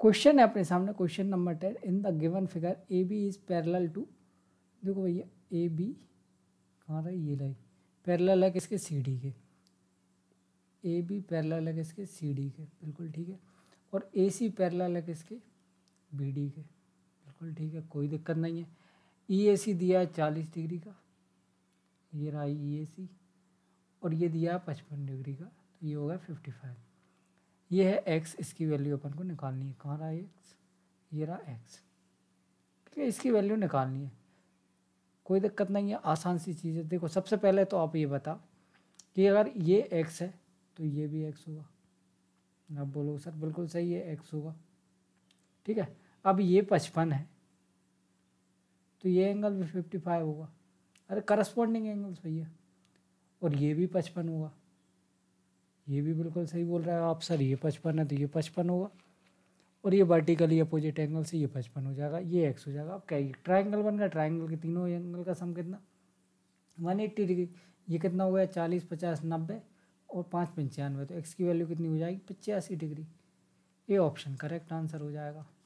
question है अपने सामने question number ten in the given figure A B is parallel to देखो भैया ए बी कहाँ रही ये लाइन पैरेलल है किसके सी डी के ए बी पैरेलल है किसके सी डी के बिल्कुल ठीक है और ए सी पैरेलल है किसके बी डी के बिल्कुल ठीक है कोई दिक्कत नहीं है ई ए सी दिया है चालीस डिग्री का ये रहा ई ए सी और ये दिया है पचपन डिग्री का तो ये होगा फिफ्टी फाइव ये है एक्स इसकी वैल्यू अपन को निकालनी है कहाँ रहा है एक्स ये रहा एक्स ठीक है इसकी वैल्यू निकालनी है कोई दिक्कत नहीं है आसान सी चीज़ है देखो सबसे पहले तो आप ये बता कि अगर ये एक्स है तो ये भी एक्स होगा आप बोलो सर बिल्कुल सही है एक्स होगा ठीक है अब ये पचपन है तो ये एंगल भी फिफ्टी फाइव होगा अरे करस्पॉन्डिंग एंगल्स भैया और ये भी पचपन होगा ये भी बिल्कुल सही बोल रहा है आप सर ये पचपन है तो ये पचपन होगा और ये वर्टिकली अपोजिट एंगल से ये पचपन हो जाएगा ये एक्स हो जाएगा अब क्या ट्राइंगल बन गया ट्राइंगल के तीनों एंगल का सम कितना वन एट्टी डिग्री ये कितना हो गया चालीस पचास नब्बे और पाँच पंचानवे तो एक्स की वैल्यू कितनी हो जाएगी पचासी डिग्री ये ऑप्शन करेक्ट आंसर हो जाएगा